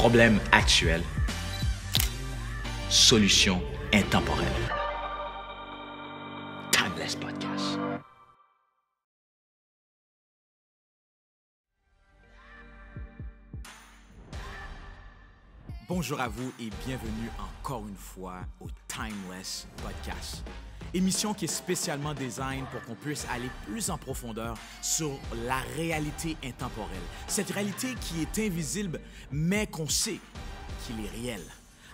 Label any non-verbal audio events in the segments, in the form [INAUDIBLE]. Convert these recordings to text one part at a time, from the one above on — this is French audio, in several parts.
Problème actuel. Solution intemporelle. Bonjour à vous et bienvenue encore une fois au Timeless Podcast. Émission qui est spécialement design pour qu'on puisse aller plus en profondeur sur la réalité intemporelle. Cette réalité qui est invisible, mais qu'on sait qu'il est réel.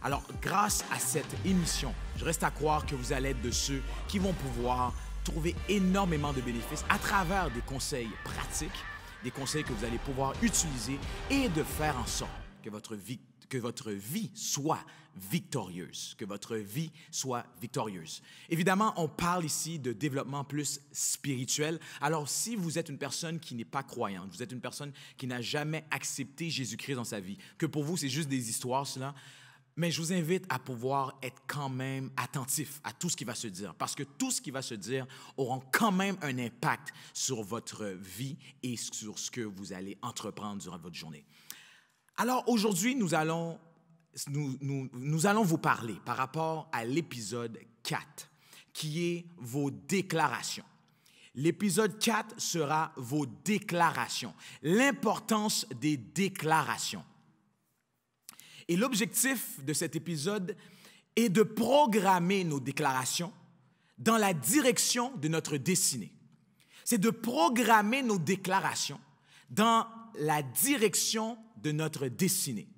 Alors, grâce à cette émission, je reste à croire que vous allez être de ceux qui vont pouvoir trouver énormément de bénéfices à travers des conseils pratiques, des conseils que vous allez pouvoir utiliser et de faire en sorte que votre vie que votre vie soit victorieuse, que votre vie soit victorieuse. Évidemment, on parle ici de développement plus spirituel. Alors, si vous êtes une personne qui n'est pas croyante, vous êtes une personne qui n'a jamais accepté Jésus-Christ dans sa vie, que pour vous, c'est juste des histoires, cela, mais je vous invite à pouvoir être quand même attentif à tout ce qui va se dire, parce que tout ce qui va se dire auront quand même un impact sur votre vie et sur ce que vous allez entreprendre durant votre journée. Alors aujourd'hui, nous allons, nous, allons vous parler par rapport à l'épisode 4, qui est vos déclarations. L'épisode 4 sera vos déclarations, l'importance des déclarations. Et l'objectif de cet épisode est de programmer nos déclarations dans la direction de notre destinée. C'est de programmer nos déclarations dans la direction de notre destinée.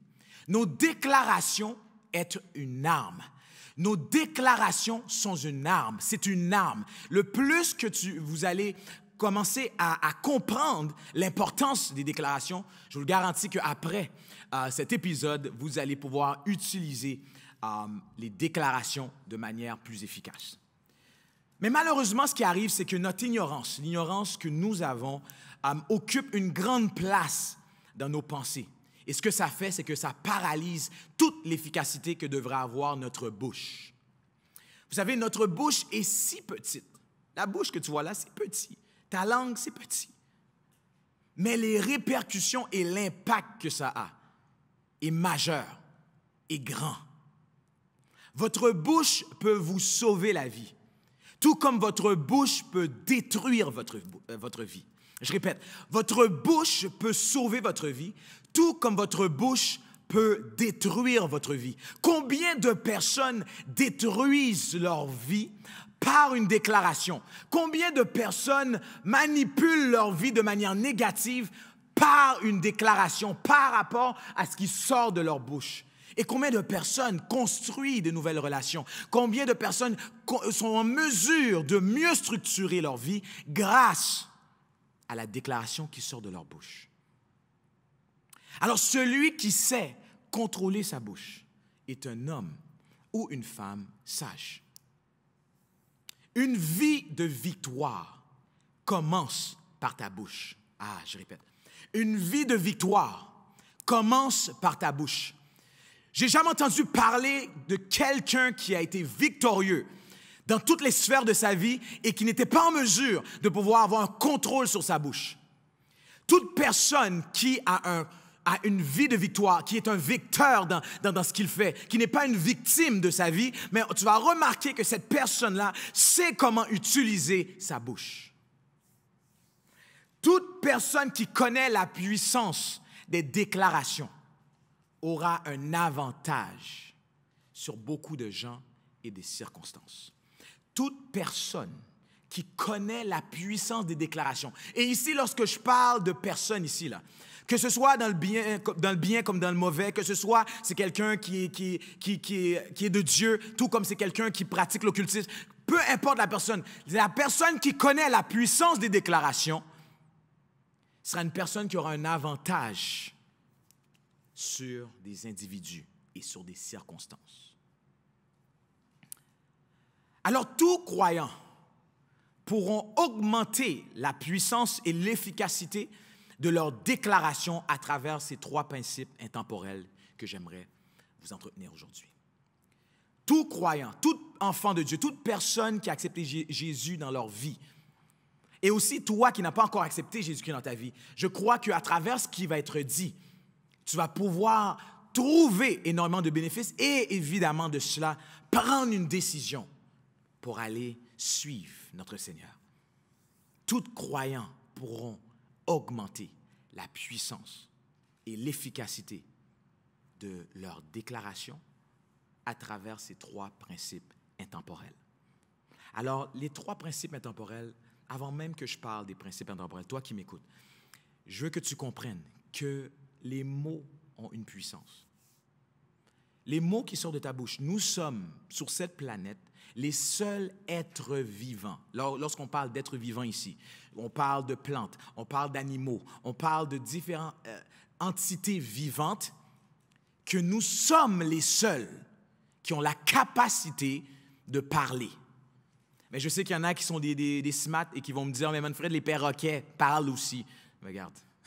Nos déclarations sont une arme. Nos déclarations sont une arme. C'est une arme. Le plus que tu, vous allez commencer à, comprendre l'importance des déclarations, je vous le garantis qu'après après euh, cet épisode, vous allez pouvoir utiliser euh, les déclarations de manière plus efficace. Mais malheureusement, ce qui arrive, c'est que notre ignorance, l'ignorance que nous avons, euh, occupe une grande place dans nos pensées. Et ce que ça fait, c'est que ça paralyse toute l'efficacité que devrait avoir notre bouche. Vous savez, notre bouche est si petite. La bouche que tu vois là, c'est petit. Ta langue, c'est petit. Mais les répercussions et l'impact que ça a est majeur et grand. Votre bouche peut vous sauver la vie, tout comme votre bouche peut détruire votre, euh, votre vie. Je répète, votre bouche peut sauver votre vie, tout comme votre bouche peut détruire votre vie. Combien de personnes détruisent leur vie par une déclaration? Combien de personnes manipulent leur vie de manière négative par une déclaration, par rapport à ce qui sort de leur bouche? Et combien de personnes construisent de nouvelles relations? Combien de personnes sont en mesure de mieux structurer leur vie grâce à la déclaration qui sort de leur bouche. Alors celui qui sait contrôler sa bouche est un homme ou une femme sage. Une vie de victoire commence par ta bouche. Ah, je répète. Une vie de victoire commence par ta bouche. J'ai jamais entendu parler de quelqu'un qui a été victorieux dans toutes les sphères de sa vie et qui n'était pas en mesure de pouvoir avoir un contrôle sur sa bouche. Toute personne qui a, un, a une vie de victoire, qui est un victeur dans, dans ce qu'il fait, qui n'est pas une victime de sa vie, mais tu vas remarquer que cette personne-là sait comment utiliser sa bouche. Toute personne qui connaît la puissance des déclarations aura un avantage sur beaucoup de gens et des circonstances toute personne qui connaît la puissance des déclarations. Et ici, lorsque je parle de personne ici, là, que ce soit dans le bien, comme dans le mauvais, que ce soit c'est quelqu'un qui est de Dieu, tout comme c'est quelqu'un qui pratique l'occultisme, peu importe la personne, la personne qui connaît la puissance des déclarations sera une personne qui aura un avantage sur des individus et sur des circonstances. Alors tous croyants pourront augmenter la puissance et l'efficacité de leur déclaration à travers ces trois principes intemporels que j'aimerais vous entretenir aujourd'hui. Tout croyant, tout enfant de Dieu, toute personne qui a accepté Jésus dans leur vie, et aussi toi qui n'as pas encore accepté Jésus-Christ dans ta vie, je crois qu'à travers ce qui va être dit, tu vas pouvoir trouver énormément de bénéfices et évidemment de cela, prendre une décision pour aller suivre notre Seigneur. tous croyants pourront augmenter la puissance et l'efficacité de leur déclaration à travers ces trois principes intemporels. Alors, les trois principes intemporels, avant même que je parle des principes intemporels, toi qui m'écoutes, je veux que tu comprennes que les mots ont une puissance. Les mots qui sortent de ta bouche, nous sommes sur cette planète les seuls êtres vivants, lorsqu'on parle d'êtres vivants ici, on parle de plantes, on parle d'animaux, on parle de différentes euh, entités vivantes, que nous sommes les seuls qui ont la capacité de parler. Mais je sais qu'il y en a qui sont des, des, et qui vont me dire, mais Manfred, les perroquets parlent aussi. regarde, [LAUGHS]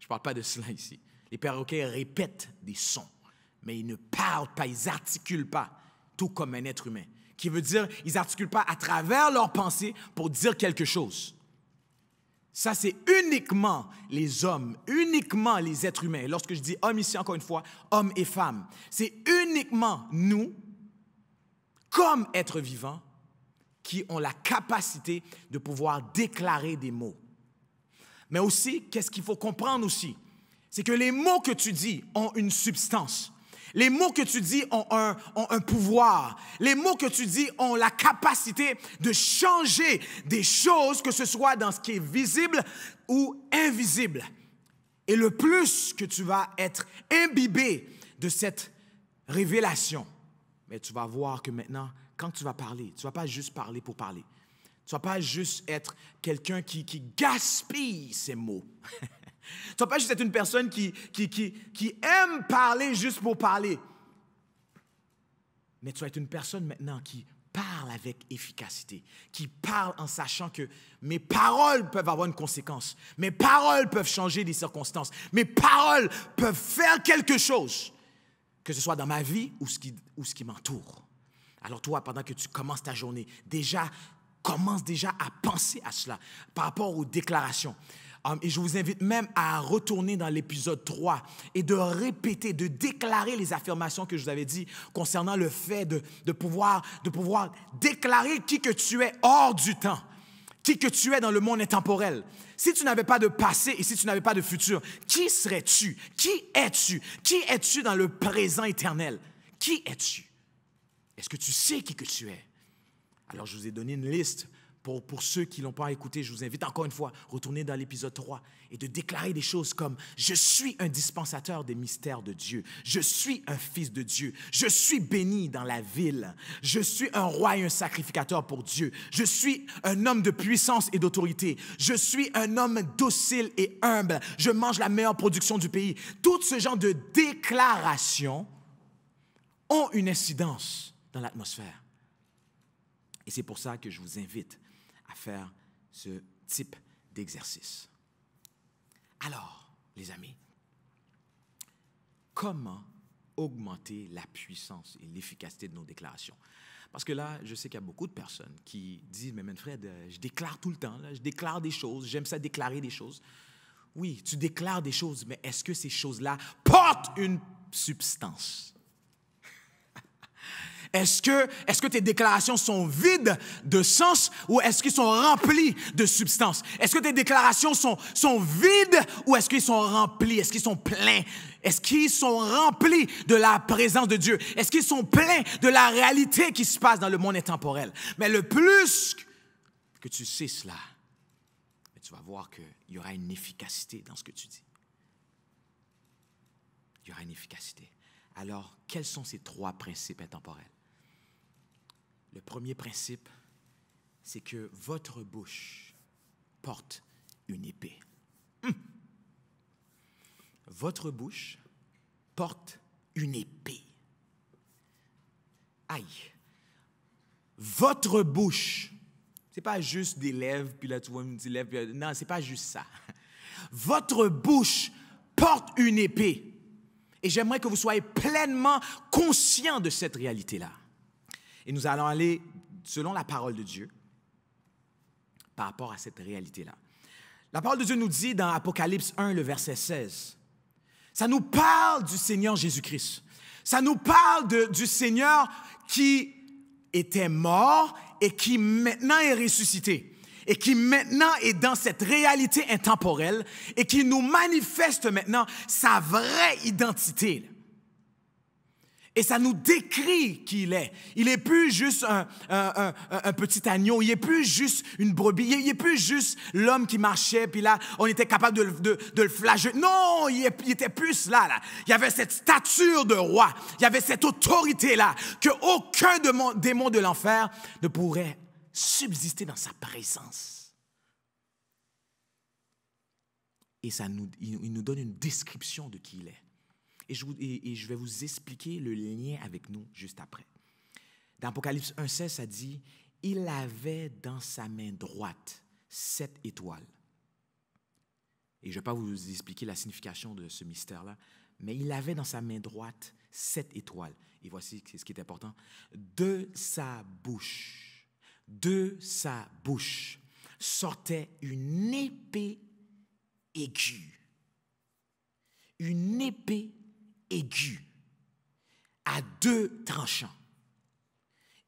je ne parle pas de cela ici. Les perroquets répètent des sons, mais ils ne parlent pas, ils articulent pas, tout comme un être humain qui veut dire ils n'articulent pas à travers leur pensée pour dire quelque chose. Ça, c'est uniquement les hommes, uniquement les êtres humains. Lorsque je dis hommes ici, encore une fois, hommes et femmes, c'est uniquement nous, comme êtres vivants, qui ont la capacité de pouvoir déclarer des mots. Mais aussi, qu'est-ce qu'il faut comprendre aussi? C'est que les mots que tu dis ont une substance. Les mots que tu dis ont un, pouvoir. Les mots que tu dis ont la capacité de changer des choses, que ce soit dans ce qui est visible ou invisible. Et le plus que tu vas être imbibé de cette révélation, mais tu vas voir que maintenant, quand tu vas parler, tu ne vas pas juste parler pour parler. Tu ne vas pas juste être quelqu'un qui, qui gaspille ses mots. [LAUGHS] Tu ne vas pas juste être une personne qui, qui, qui, aime parler juste pour parler. Mais tu vas être une personne maintenant qui parle avec efficacité, qui parle en sachant que mes paroles peuvent avoir une conséquence, mes paroles peuvent changer les circonstances, mes paroles peuvent faire quelque chose, que ce soit dans ma vie ou ce qui, ou ce qui m'entoure. Alors toi, pendant que tu commences ta journée, déjà, commence déjà à penser à cela par rapport aux déclarations. Um, et je vous invite même à retourner dans l'épisode 3 et de répéter, de déclarer les affirmations que je vous avais dit concernant le fait de, pouvoir, de pouvoir déclarer qui que tu es hors du temps qui que tu es dans le monde intemporel. Si tu n'avais pas de passé et si tu n'avais pas de futur, qui serais-tu? Qui es-tu? Qui es-tu dans le présent éternel? Qui es-tu? Est-ce que tu sais qui que tu es? Alors je vous ai donné une liste pour, ceux qui ne l'ont pas écouté, je vous invite encore une fois à retourner dans l'épisode 3 et de déclarer des choses comme Je suis un dispensateur des mystères de Dieu. Je suis un fils de Dieu. Je suis béni dans la ville. Je suis un roi et un sacrificateur pour Dieu. Je suis un homme de puissance et d'autorité. Je suis un homme docile et humble. Je mange la meilleure production du pays. Tout ce genre de déclarations ont une incidence dans l'atmosphère. Et c'est pour ça que je vous invite faire ce type d'exercice. Alors, les amis, comment augmenter la puissance et l'efficacité de nos déclarations? Parce que là, je sais qu'il y a beaucoup de personnes qui disent, mais Manfred, euh, je déclare tout le temps, je déclare des choses, j'aime ça déclarer des choses. Oui, tu déclares des choses, mais est-ce que ces choses-là portent une substance? Est-ce que, est que tes déclarations sont vides de sens ou est-ce qu'ils sont remplis de substance? Est-ce que tes déclarations sont, sont vides ou est-ce qu'ils sont remplis? Est-ce qu'ils sont pleins? Est-ce qu'ils sont remplis de la présence de Dieu? Est-ce qu'ils sont pleins de la réalité qui se passe dans le monde intemporel? Mais le plus que tu sais cela, tu vas voir qu'il y aura une efficacité dans ce que tu dis. Il y aura une efficacité. Alors, quels sont ces trois principes intemporels? Le premier principe, c'est que votre bouche porte une épée. Hum. Votre bouche porte une épée. Aïe. Votre bouche, c'est pas juste des lèvres, puis là tu vois une petite lèvre, non, c'est pas juste ça. Votre bouche porte une épée. Et j'aimerais que vous soyez pleinement conscient de cette réalité-là. Et nous allons aller selon la parole de Dieu par rapport à cette réalité-là. La parole de Dieu nous dit dans Apocalypse 1, le verset 16, ça nous parle du Seigneur Jésus-Christ. Ça nous parle du Seigneur qui était mort et qui maintenant est ressuscité et qui maintenant est dans cette réalité intemporelle et qui nous manifeste maintenant sa vraie identité. Et ça nous décrit qui il est. Il n'est plus juste un, petit agneau, il n'est plus juste une brebis, il n'est plus juste l'homme qui marchait, puis là, on était capable de, le flageller. Non, il, il, était plus là, là. Il y avait cette stature de roi, il y avait cette autorité-là, que aucun démon de l'enfer ne pourrait subsister dans sa présence. Et ça nous, il nous donne une description de qui il est. Et je, vais vous expliquer le lien avec nous juste après. Dans Apocalypse 16 ça dit, il avait dans sa main droite sept étoiles. Et je ne vais pas vous expliquer la signification de ce mystère-là, mais il avait dans sa main droite sept étoiles. Et voici ce qui est important. De sa bouche, de sa bouche sortait une épée aiguë. Une épée aiguë à deux tranchants,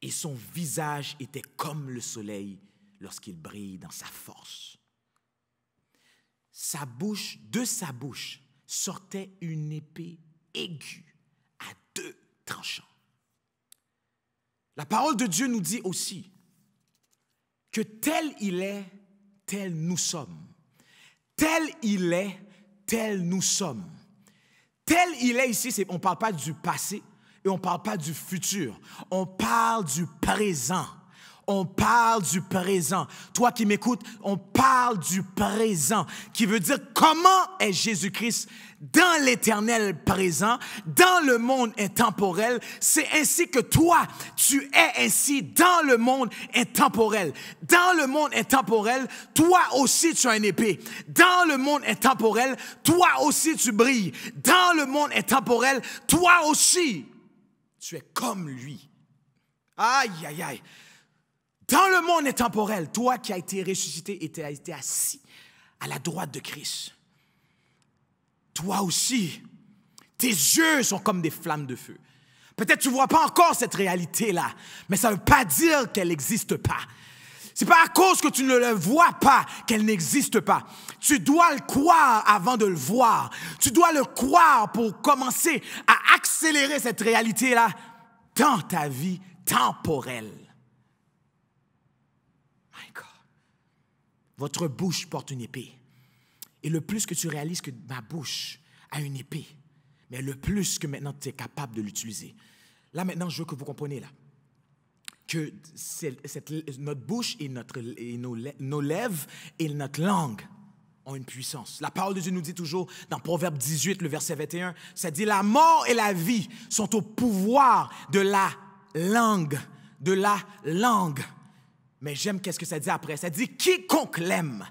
et son visage était comme le soleil lorsqu'il brille dans sa force. Sa bouche, de sa bouche, sortait une épée aiguë à deux tranchants. La parole de Dieu nous dit aussi que tel il est, tel nous sommes. Tel il est, tel nous sommes. Tel il est ici, c'est on ne parle pas du passé et on ne parle pas du futur. On parle du présent on parle du présent. Toi qui m'écoutes, on parle du présent, qui veut dire comment est Jésus-Christ dans l'éternel présent, dans le monde intemporel. C'est ainsi que toi, tu es ainsi dans le monde intemporel. Dans le monde intemporel, toi aussi tu as une épée. Dans le monde intemporel, toi aussi tu brilles. Dans le monde intemporel, toi aussi tu es comme lui. Aïe, aïe, aïe. Dans le monde est temporel, toi qui as été ressuscité et tu as été assis à la droite de Christ, toi aussi, tes yeux sont comme des flammes de feu. Peut-être tu ne vois pas encore cette réalité-là, mais ça ne veut pas dire qu'elle n'existe pas. C'est pas à cause que tu ne le vois pas qu'elle n'existe pas. Tu dois le croire avant de le voir. Tu dois le croire pour commencer à accélérer cette réalité-là dans ta vie temporelle. Votre bouche porte une épée. Et le plus que tu réalises que ma bouche a une épée, mais le plus que maintenant tu es capable de l'utiliser. Là maintenant, je veux que vous compreniez là que cette, notre bouche et, notre, et nos, nos lèvres et notre langue ont une puissance. La parole de Dieu nous dit toujours dans Proverbe 18, le verset 21, ça dit, la mort et la vie sont au pouvoir de la langue, de la langue. Mais j'aime qu'est-ce que ça dit après. Ça dit quiconque l'aime,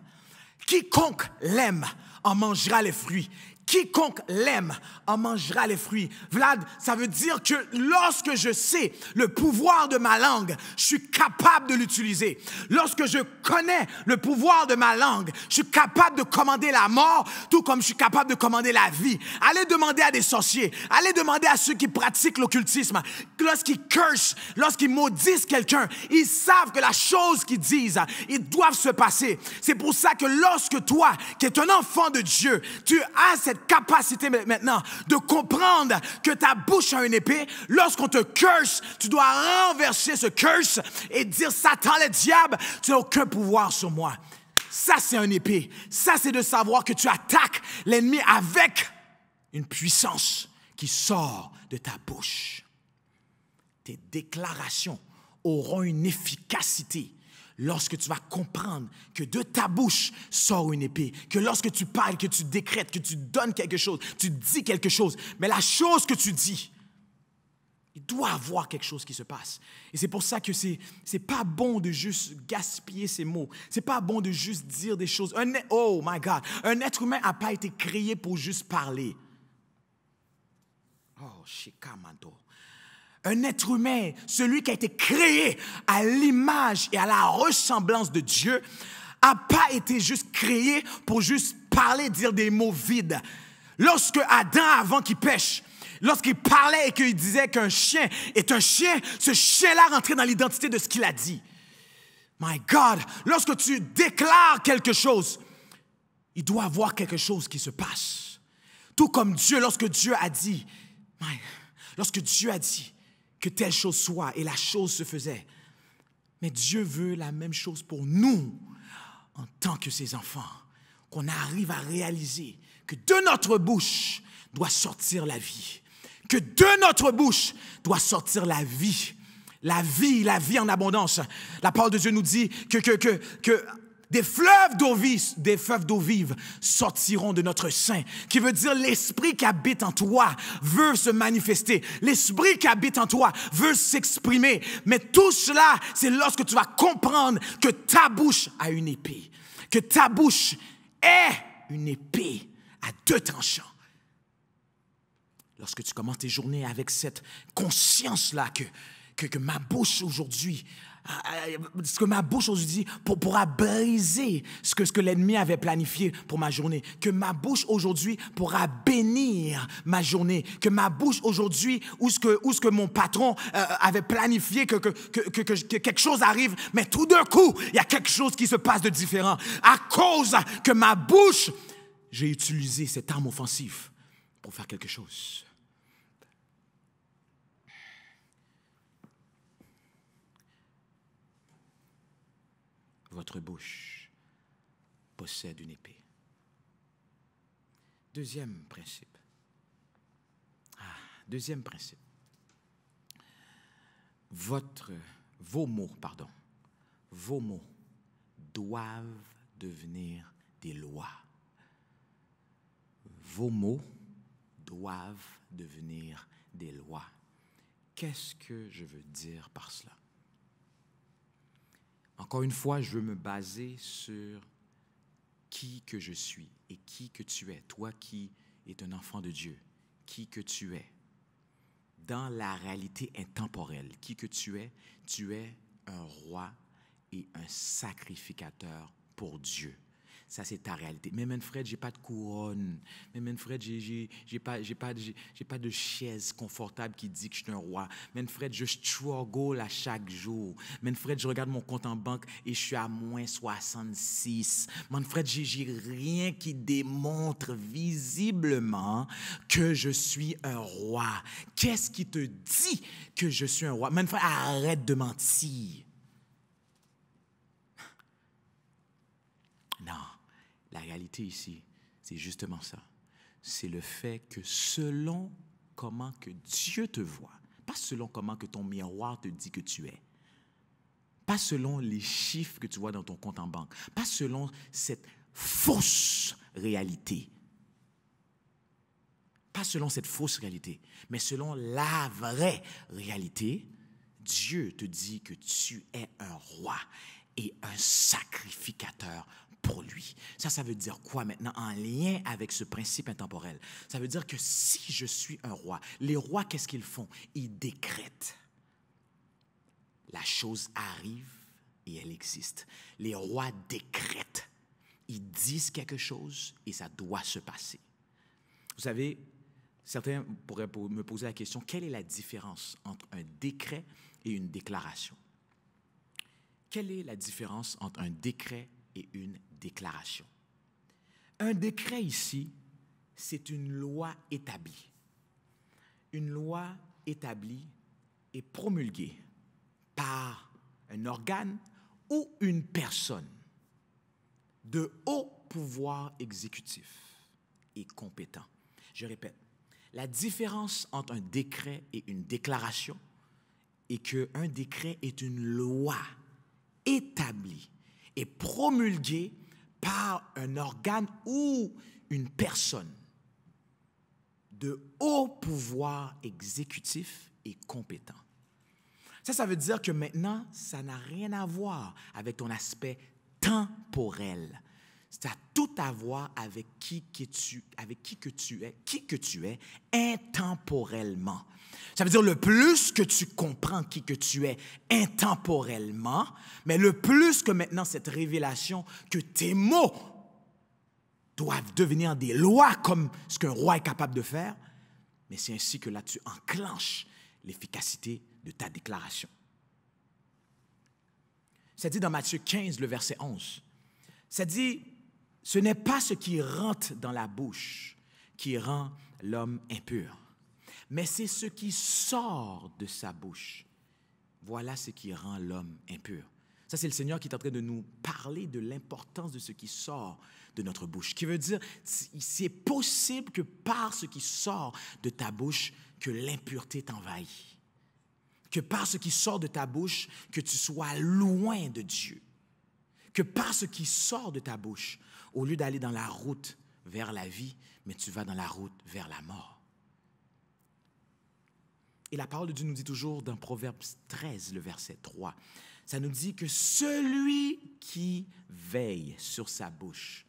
quiconque l'aime en mangera les fruits quiconque l'aime en mangera les fruits. Vlad, ça veut dire que lorsque je sais le pouvoir de ma langue, je suis capable de l'utiliser. Lorsque je connais le pouvoir de ma langue, je suis capable de commander la mort, tout comme je suis capable de commander la vie. Allez demander à des sorciers, allez demander à ceux qui pratiquent l'occultisme. Lorsqu'ils curse, lorsqu'ils maudissent quelqu'un, ils savent que la chose qu'ils disent, ils doivent se passer. C'est pour ça que lorsque toi, qui es un enfant de Dieu, tu as cette capacité maintenant de comprendre que ta bouche a une épée. Lorsqu'on te curse, tu dois renverser ce curse et dire Satan le diable, tu n'as aucun pouvoir sur moi. Ça, c'est un épée. Ça, c'est de savoir que tu attaques l'ennemi avec une puissance qui sort de ta bouche. Tes déclarations auront une efficacité lorsque tu vas comprendre que de ta bouche sort une épée, que lorsque tu parles, que tu décrètes, que tu donnes quelque chose, tu dis quelque chose, mais la chose que tu dis, il doit avoir quelque chose qui se passe. Et c'est pour ça que c'est n'est pas bon de juste gaspiller ces mots. C'est pas bon de juste dire des choses. oh my God, un être humain n'a pas été créé pour juste parler. Oh, Mado un être humain, celui qui a été créé à l'image et à la ressemblance de Dieu, n'a pas été juste créé pour juste parler, dire des mots vides. Lorsque Adam, avant qu'il pêche, lorsqu'il parlait et qu'il disait qu'un chien est un chien, ce chien-là rentrait dans l'identité de ce qu'il a dit. My God, lorsque tu déclares quelque chose, il doit avoir quelque chose qui se passe. Tout comme Dieu, lorsque Dieu a dit, lorsque Dieu a dit, que telle chose soit, et la chose se faisait. Mais Dieu veut la même chose pour nous en tant que ses enfants, qu'on arrive à réaliser que de notre bouche doit sortir la vie, que de notre bouche doit sortir la vie la vie, la vie en abondance. La parole de Dieu nous dit que, que, que, que des fleuves d'eau vive, sortiront de notre sein. Qui veut dire l'esprit qui habite en toi veut se manifester. L'esprit qui habite en toi veut s'exprimer. Mais tout cela, c'est lorsque tu vas comprendre que ta bouche a une épée. Que ta bouche est une épée à deux tranchants. Lorsque tu commences tes journées avec cette conscience-là que, que ma bouche aujourd'hui ce que ma bouche aujourd'hui pourra briser ce que, l'ennemi avait planifié pour ma journée. Que ma bouche aujourd'hui pourra bénir ma journée. Que ma bouche aujourd'hui, où ce que, mon patron euh, avait planifié, que, que, quelque chose arrive, mais tout d'un coup, il y a quelque chose qui se passe de différent. À cause que ma bouche, j'ai utilisé cette arme offensive pour faire quelque chose. votre bouche possède une épée. Deuxième principe. Ah, deuxième principe. Votre, vos mots, pardon, vos mots doivent devenir des lois. Vos mots doivent devenir des lois. Qu'est-ce que je veux dire par cela? Encore une fois, je veux me baser sur qui que je suis et qui que tu es, toi qui es un enfant de Dieu, qui que tu es. Dans la réalité intemporelle, qui que tu es, tu es un roi et un sacrificateur pour Dieu. Ça, c'est ta réalité. Mais Manfred, j'ai pas de couronne. Mais Manfred, j'ai pas, pas, pas de chaise confortable qui dit que je suis un roi. Manfred, je struggle à chaque jour. Manfred, je regarde mon compte en banque et je suis à moins 66. Manfred, j'ai rien qui démontre visiblement que je suis un roi. Qu'est-ce qui te dit que je suis un roi? Manfred, arrête de mentir. Non. La réalité ici, c'est justement ça. C'est le fait que selon comment que Dieu te voit, pas selon comment que ton miroir te dit que tu es, pas selon les chiffres que tu vois dans ton compte en banque, pas selon cette fausse réalité, pas selon cette fausse réalité, mais selon la vraie réalité, Dieu te dit que tu es un roi et un sacrificateur pour lui. Ça, ça veut dire quoi maintenant en lien avec ce principe intemporel? Ça veut dire que si je suis un roi, les rois, qu'est-ce qu'ils font? Ils décrètent. La chose arrive et elle existe. Les rois décrètent. Ils disent quelque chose et ça doit se passer. Vous savez, certains pourraient me poser la question, quelle est la différence entre un décret et une déclaration? Quelle est la différence entre un décret et une déclaration? Un décret ici, c'est une loi établie. Une loi établie et promulguée par un organe ou une personne de haut pouvoir exécutif et compétent. Je répète, la différence entre un décret et une déclaration est qu'un décret est une loi établi et promulgué par un organe ou une personne de haut pouvoir exécutif et compétent. Ça, ça veut dire que maintenant, ça n'a rien à voir avec ton aspect temporel. Ça a tout à voir avec qui que tu, avec qui que tu es, qui que tu es intemporellement. Ça veut dire le plus que tu comprends qui que tu es intemporellement, mais le plus que maintenant cette révélation, que tes mots doivent devenir des lois comme ce qu'un roi est capable de faire, mais c'est ainsi que là tu enclenches l'efficacité de ta déclaration. Ça dit dans Matthieu 15, le verset 11. Ça dit, ce n'est pas ce qui rentre dans la bouche qui rend l'homme impur mais c'est ce qui sort de sa bouche. Voilà ce qui rend l'homme impur. Ça, c'est le Seigneur qui est en train de nous parler de l'importance de ce qui sort de notre bouche. Qui veut dire, c'est possible que par ce qui sort de ta bouche, que l'impureté t'envahit. Que par ce qui sort de ta bouche, que tu sois loin de Dieu. Que par ce qui sort de ta bouche, au lieu d'aller dans la route vers la vie, mais tu vas dans la route vers la mort. Et la parole de Dieu nous dit toujours dans Proverbe 13, le verset 3, ça nous dit que celui qui veille sur sa bouche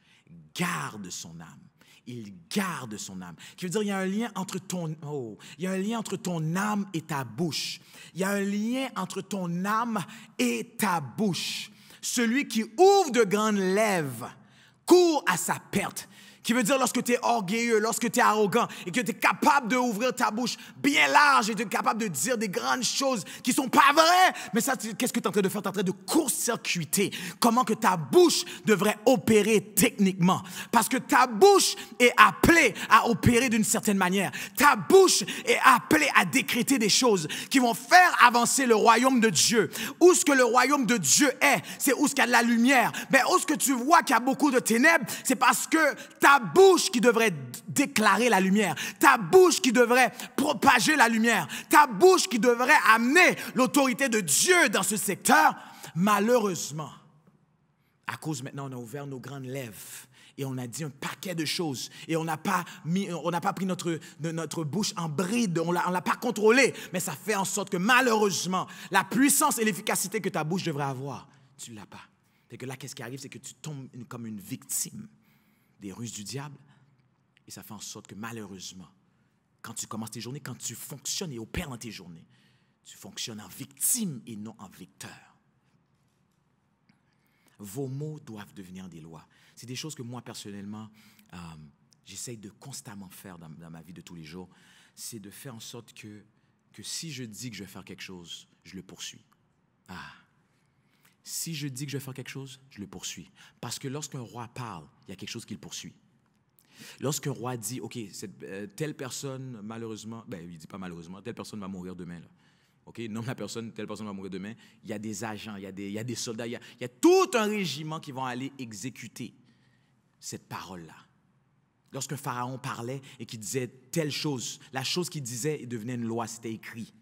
garde son âme. Il garde son âme. Qui veut dire, il y a un lien entre ton, oh, il y a un lien entre ton âme et ta bouche. Il y a un lien entre ton âme et ta bouche. Celui qui ouvre de grandes lèvres court à sa perte qui veut dire lorsque tu es orgueilleux, lorsque tu es arrogant et que tu es capable d'ouvrir ta bouche bien large et tu capable de dire des grandes choses qui sont pas vraies. Mais ça, qu'est-ce que tu es en train de faire? Tu es en train de court-circuiter comment que ta bouche devrait opérer techniquement. Parce que ta bouche est appelée à opérer d'une certaine manière. Ta bouche est appelée à décréter des choses qui vont faire avancer le royaume de Dieu. Où ce que le royaume de Dieu est, c'est où ce qu'il y a de la lumière. Mais ben, où ce que tu vois qu'il y a beaucoup de ténèbres, c'est parce que ta bouche qui devrait déclarer la lumière, ta bouche qui devrait propager la lumière, ta bouche qui devrait amener l'autorité de Dieu dans ce secteur, malheureusement, à cause maintenant, on a ouvert nos grandes lèvres et on a dit un paquet de choses et on n'a pas, mis, on pas pris notre, notre bouche en bride, on ne l'a pas contrôlé, mais ça fait en sorte que malheureusement, la puissance et l'efficacité que ta bouche devrait avoir, tu ne l'as pas. et que là, qu'est-ce qui arrive, c'est que tu tombes comme une victime des ruses du diable. Et ça fait en sorte que malheureusement, quand tu commences tes journées, quand tu fonctionnes et opères dans tes journées, tu fonctionnes en victime et non en victeur. Vos mots doivent devenir des lois. C'est des choses que moi, personnellement, euh, j'essaye de constamment faire dans, ma vie de tous les jours. C'est de faire en sorte que, que si je dis que je vais faire quelque chose, je le poursuis. Ah, si je dis que je vais faire quelque chose, je le poursuis. Parce que lorsqu'un roi parle, il y a quelque chose qu'il poursuit. Lorsqu'un roi dit, OK, euh, telle personne, malheureusement, ben, il dit pas malheureusement, telle personne va mourir demain. OK, non, la personne, telle personne va mourir demain. Il y a des agents, il y a des, il y a des soldats, il y a, tout un régiment qui vont aller exécuter cette parole-là. Lorsque Pharaon parlait et qu'il disait telle chose, la chose qu'il disait devenait une loi, c'était écrit.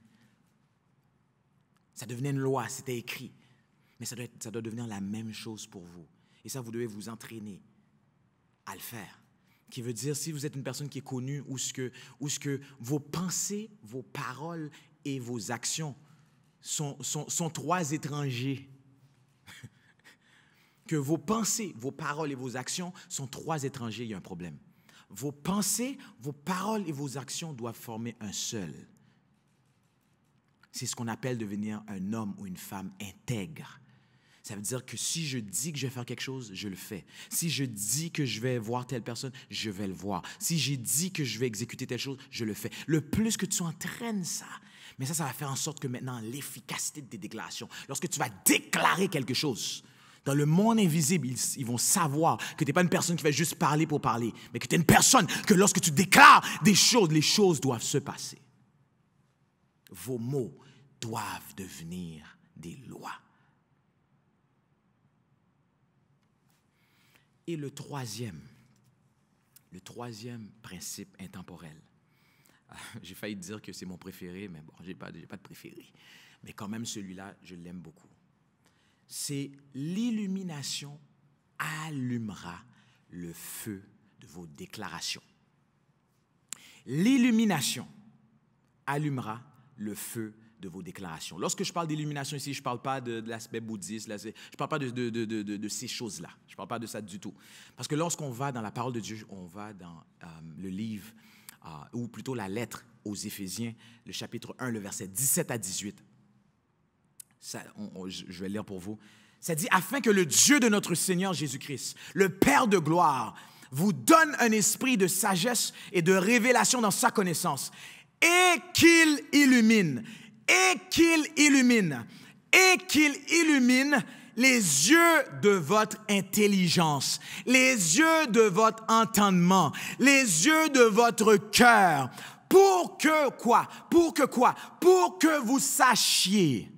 Ça devenait une loi, c'était écrit. Mais ça doit, devenir la même chose pour vous. Et ça, vous devez vous entraîner à le faire. Qui veut dire, si vous êtes une personne qui est connue, ou ce que, où ce que vos pensées, vos paroles et vos actions sont, sont, sont trois étrangers. [LAUGHS] que vos pensées, vos paroles et vos actions sont trois étrangers, il y a un problème. Vos pensées, vos paroles et vos actions doivent former un seul. C'est ce qu'on appelle devenir un homme ou une femme intègre. Ça veut dire que si je dis que je vais faire quelque chose, je le fais. Si je dis que je vais voir telle personne, je vais le voir. Si j'ai dit que je vais exécuter telle chose, je le fais. Le plus que tu entraînes ça, mais ça, ça va faire en sorte que maintenant, l'efficacité de tes déclarations, lorsque tu vas déclarer quelque chose, dans le monde invisible, ils, vont savoir que tu n'es pas une personne qui va juste parler pour parler, mais que tu es une personne que lorsque tu déclares des choses, les choses doivent se passer. Vos mots doivent devenir des lois. Et le troisième, le troisième principe intemporel. [LAUGHS] J'ai failli dire que c'est mon préféré, mais bon, j'ai pas, pas de préféré. Mais quand même, celui-là, je l'aime beaucoup. C'est l'illumination allumera le feu de vos déclarations. L'illumination allumera le feu de vos déclarations. Lorsque je parle d'illumination ici, je ne parle pas de, l'aspect bouddhiste, je ne parle pas de, ces choses-là. Je ne parle pas de ça du tout. Parce que lorsqu'on va dans la parole de Dieu, on va dans euh, le livre, euh, ou plutôt la lettre aux Éphésiens, le chapitre 1, le verset 17 à 18. je vais lire pour vous. Ça dit, afin que le Dieu de notre Seigneur Jésus-Christ, le Père de gloire, vous donne un esprit de sagesse et de révélation dans sa connaissance et qu'il illumine et qu'il illumine, et qu'il illumine les yeux de votre intelligence, les yeux de votre entendement, les yeux de votre cœur. Pour que quoi? Pour que quoi? Pour que vous sachiez.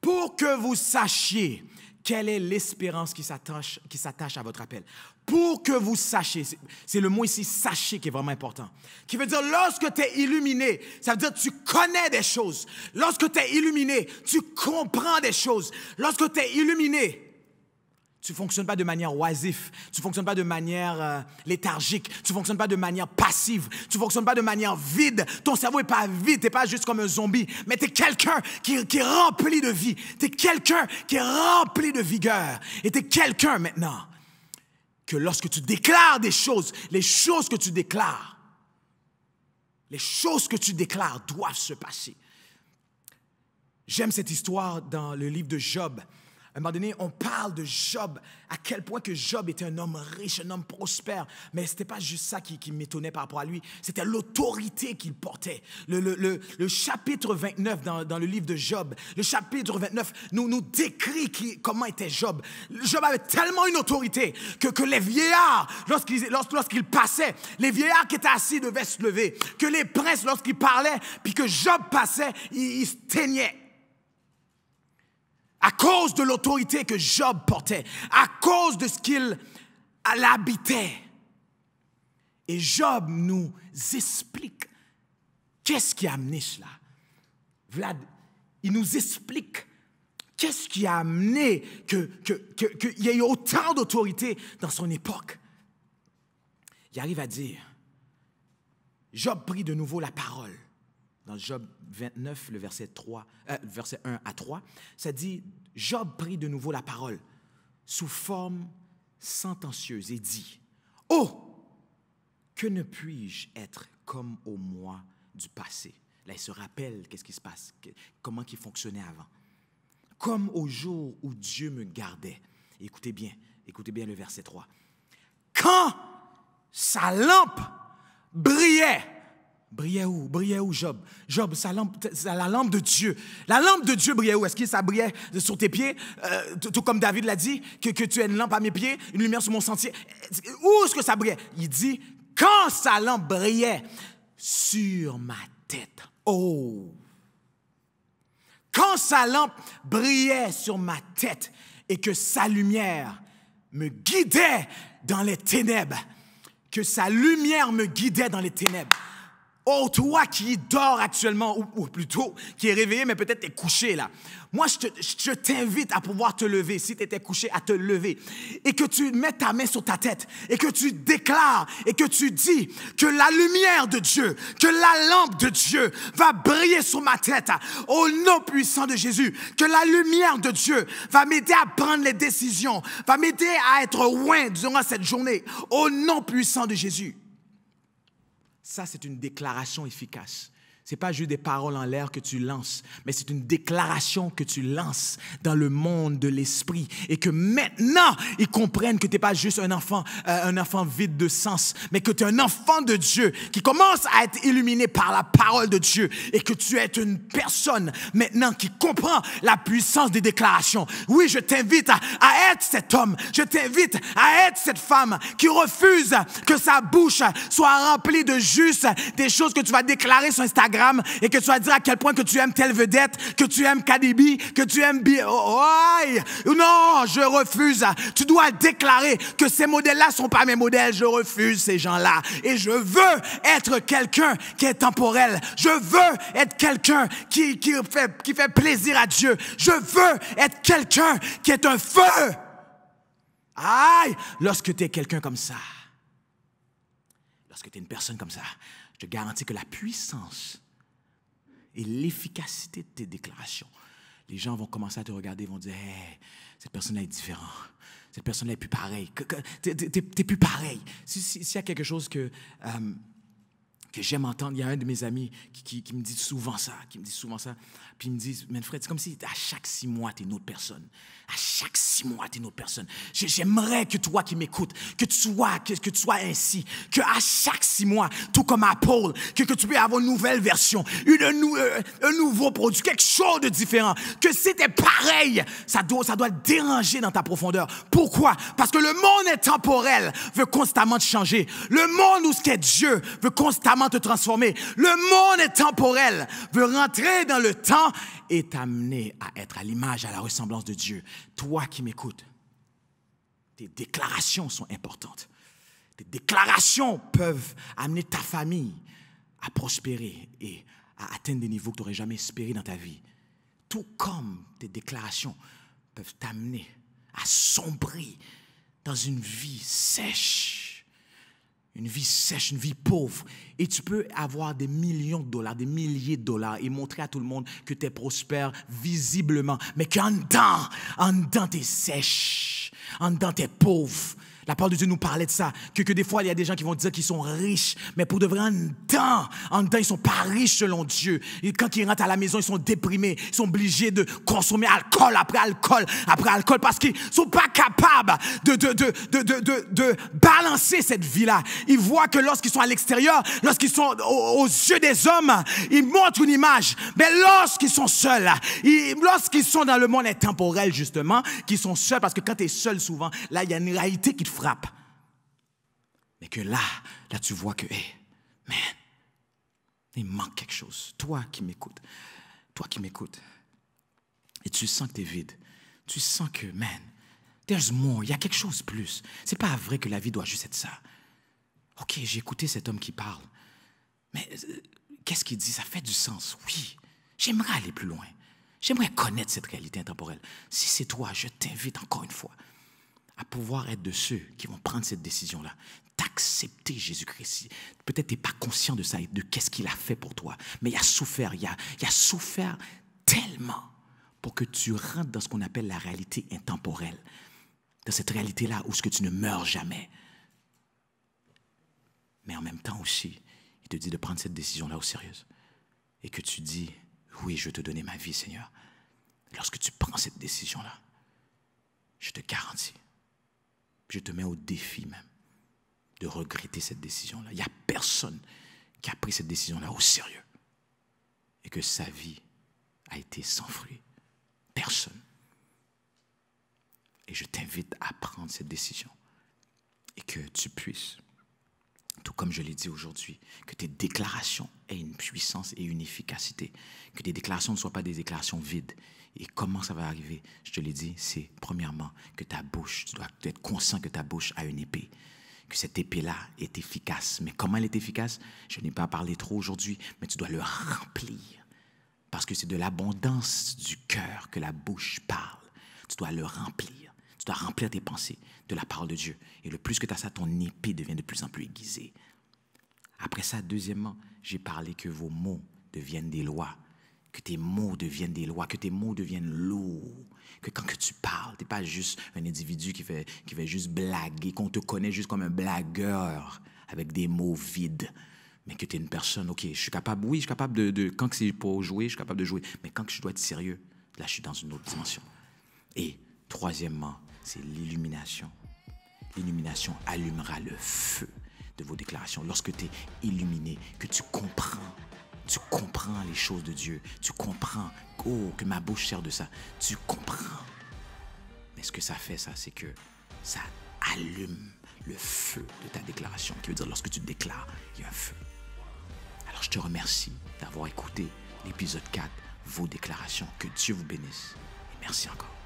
Pour que vous sachiez quelle est l'espérance qui s'attache à votre appel pour que vous sachiez, c'est le mot ici, sachez qui est vraiment important, qui veut dire lorsque tu es illuminé, ça veut dire tu connais des choses. Lorsque tu es illuminé, tu comprends des choses. Lorsque tu es illuminé, tu fonctionnes pas de manière oisif, tu fonctionnes pas de manière euh, léthargique, tu fonctionnes pas de manière passive, tu fonctionnes pas de manière vide. Ton cerveau est pas vide, t'es pas juste comme un zombie, mais tu es quelqu'un qui, qui, est rempli de vie, tu es quelqu'un qui est rempli de vigueur et tu es quelqu'un maintenant que lorsque tu déclares des choses, les choses que tu déclares, les choses que tu déclares doivent se passer. J'aime cette histoire dans le livre de Job. À un moment donné, on parle de Job, à quel point que Job était un homme riche, un homme prospère. Mais ce pas juste ça qui, qui m'étonnait par rapport à lui, c'était l'autorité qu'il portait. Le, le, le, chapitre 29 dans, dans, le livre de Job, le chapitre 29 nous, nous décrit qui, comment était Job. Job avait tellement une autorité que, que les vieillards, lorsqu'ils lorsqu passaient, les vieillards qui étaient assis devaient se lever, que les princes, lorsqu'ils parlaient, puis que Job passait, ils, ils se teignaient à cause de l'autorité que Job portait, à cause de ce qu'il habitait. Et Job nous explique qu'est-ce qui a amené cela. Vlad, il nous explique qu'est-ce qui a amené qu'il y ait autant d'autorité dans son époque. Il arrive à dire, Job prit de nouveau la parole dans Job 29, le verset, 3, euh, verset 1 à 3, ça dit, Job prit de nouveau la parole sous forme sentencieuse et dit, Oh, que ne puis-je être comme au mois du passé Là, il se rappelle qu'est-ce qui se passe, comment qui fonctionnait avant. Comme au jour où Dieu me gardait. Écoutez bien, écoutez bien le verset 3. Quand sa lampe brillait brillait où? Brillait où Job? Job, sa lampe, la lampe de Dieu. La lampe de Dieu brillait où? Est-ce que ça brillait sur tes pieds? Euh, tout, comme David l'a dit, que, tu es une lampe à mes pieds, une lumière sur mon sentier. Où est-ce que ça brillait? Il dit, quand sa lampe brillait sur ma tête. Oh! Quand sa lampe brillait sur ma tête et que sa lumière me guidait dans les ténèbres, que sa lumière me guidait dans les ténèbres. Oh, toi qui dors actuellement, ou, plutôt qui est réveillé, mais peut-être est couché là. Moi, je, te, je t'invite à pouvoir te lever, si tu étais couché, à te lever. Et que tu mets ta main sur ta tête, et que tu déclares, et que tu dis que la lumière de Dieu, que la lampe de Dieu va briller sur ma tête, au nom puissant de Jésus. Que la lumière de Dieu va m'aider à prendre les décisions, va m'aider à être loin durant cette journée, au nom puissant de Jésus. Ça, c'est une déclaration efficace. Ce n'est pas juste des paroles en l'air que tu lances, mais c'est une déclaration que tu lances dans le monde de l'esprit. Et que maintenant, ils comprennent que tu n'es pas juste un enfant, euh, un enfant vide de sens, mais que tu es un enfant de Dieu qui commence à être illuminé par la parole de Dieu. Et que tu es une personne maintenant qui comprend la puissance des déclarations. Oui, je t'invite à, à être cet homme. Je t'invite à être cette femme qui refuse que sa bouche soit remplie de juste des choses que tu vas déclarer sur Instagram et que tu vas dire à quel point que tu aimes telle vedette, que tu aimes Kadibi, que tu aimes... Bi non, je refuse. Tu dois déclarer que ces modèles-là sont pas mes modèles. Je refuse ces gens-là. Et je veux être quelqu'un qui est temporel. Je veux être quelqu'un qui, qui, fait, qui fait plaisir à Dieu. Je veux être quelqu'un qui est un feu. Aïe, lorsque tu es quelqu'un comme ça, lorsque tu es une personne comme ça, je te garantis que la puissance et l'efficacité de tes déclarations. Les gens vont commencer à te regarder, vont dire cette personne-là est différente. Cette personne-là est plus pareille. T'es plus pareil. S'il si, y a quelque chose que. Euh, que j'aime entendre. Il y a un de mes amis qui, qui, me dit souvent ça, qui me dit souvent ça. Puis il me dit, Manfred, c'est comme si à chaque six mois, tu es une autre personne. À chaque six mois, tu es une autre personne. J'aimerais que toi qui m'écoutes, que tu sois, que, que, tu sois ainsi, que à chaque six mois, tout comme à Paul, que, que tu puisses avoir une nouvelle version, une, euh, un, nouveau produit, quelque chose de différent. Que c'était pareil, ça doit, ça doit déranger dans ta profondeur. Pourquoi? Parce que le monde est temporel, veut constamment te changer. Le monde où ce qu'est Dieu veut constamment te transformer. Le monde est temporel, veut rentrer dans le temps et t'amener à être à l'image, à la ressemblance de Dieu. Toi qui m'écoutes, tes déclarations sont importantes. Tes déclarations peuvent amener ta famille à prospérer et à atteindre des niveaux que tu n'aurais jamais espéré dans ta vie. Tout comme tes déclarations peuvent t'amener à sombrer dans une vie sèche une vie sèche, une vie pauvre. Et tu peux avoir des millions de dollars, des milliers de dollars et montrer à tout le monde que tu es prospère visiblement, mais qu'en dedans, en dedans, tu es sèche, en dedans, tu es pauvre. La parole de Dieu nous parlait de ça, que, que des fois, il y a des gens qui vont dire qu'ils sont riches, mais pour de vrai, en dedans, en dedans, ils sont pas riches selon Dieu. Et quand ils rentrent à la maison, ils sont déprimés, ils sont obligés de consommer alcool après alcool après alcool parce qu'ils sont pas capables de, de, de, de, de balancer cette vie-là. Ils voient que lorsqu'ils sont à l'extérieur, lorsqu'ils sont aux, aux, yeux des hommes, ils montrent une image. Mais lorsqu'ils sont seuls, lorsqu'ils sont dans le monde intemporel, justement, qu'ils sont seuls, parce que quand tu es seul souvent, là, il y a une réalité qui te frappe. Mais que là, là, tu vois que, hé, mais man, il manque quelque chose. Toi qui m'écoutes, toi qui m'écoutes, et tu sens que tu es vide. Tu sens que, man, there's more, il y a quelque chose plus. C'est pas vrai que la vie doit juste être ça. Ok, j'ai écouté cet homme qui parle, mais euh, qu'est-ce qu'il dit Ça fait du sens, oui. J'aimerais aller plus loin. J'aimerais connaître cette réalité intemporelle. Si c'est toi, je t'invite encore une fois à pouvoir être de ceux qui vont prendre cette décision-là, d'accepter Jésus-Christ. Peut-être tu n'es pas conscient de ça et de qu'est-ce qu'il a fait pour toi, mais il a souffert, il a, il a souffert tellement pour que tu rentres dans ce qu'on appelle la réalité intemporelle, dans cette réalité-là où ce que tu ne meurs jamais. Mais en même temps aussi, il te dit de prendre cette décision-là au sérieux et que tu dis, oui, je vais te donner ma vie, Seigneur. Lorsque tu prends cette décision-là, je te garantis je te mets au défi même de regretter cette décision-là. Il n'y a personne qui a pris cette décision-là au sérieux et que sa vie a été sans fruit. Personne. Et je t'invite à prendre cette décision et que tu puisses, tout comme je l'ai dit aujourd'hui, que tes déclarations aient une puissance et une efficacité, que tes déclarations ne soient pas des déclarations vides, et comment ça va arriver Je te l'ai dit, c'est premièrement que ta bouche, tu dois être conscient que ta bouche a une épée, que cette épée-là est efficace. Mais comment elle est efficace Je n'ai pas parlé trop aujourd'hui, mais tu dois le remplir. Parce que c'est de l'abondance du cœur que la bouche parle. Tu dois le remplir. Tu dois remplir tes pensées de la parole de Dieu. Et le plus que tu as ça, ton épée devient de plus en plus aiguisée. Après ça, deuxièmement, j'ai parlé que vos mots deviennent des lois que tes mots deviennent des lois, que tes mots deviennent lourds, que quand que tu parles, tu n'es pas juste un individu qui fait, qui fait juste blaguer, qu'on te connaît juste comme un blagueur avec des mots vides, mais que tu es une personne, ok, je suis capable, oui, je suis capable de, de quand c'est pour jouer, je suis capable de jouer, mais quand je dois être sérieux, là, je suis dans une autre dimension. Et troisièmement, c'est l'illumination. L'illumination allumera le feu de vos déclarations. Lorsque tu es illuminé, que tu comprends tu comprends les choses de Dieu. Tu comprends. Oh, que ma bouche sert de ça. Tu comprends. Mais ce que ça fait, ça, c'est que ça allume le feu de ta déclaration. Qui veut dire, lorsque tu déclares, il y a un feu. Alors, je te remercie d'avoir écouté l'épisode 4, vos déclarations. Que Dieu vous bénisse. Et merci encore.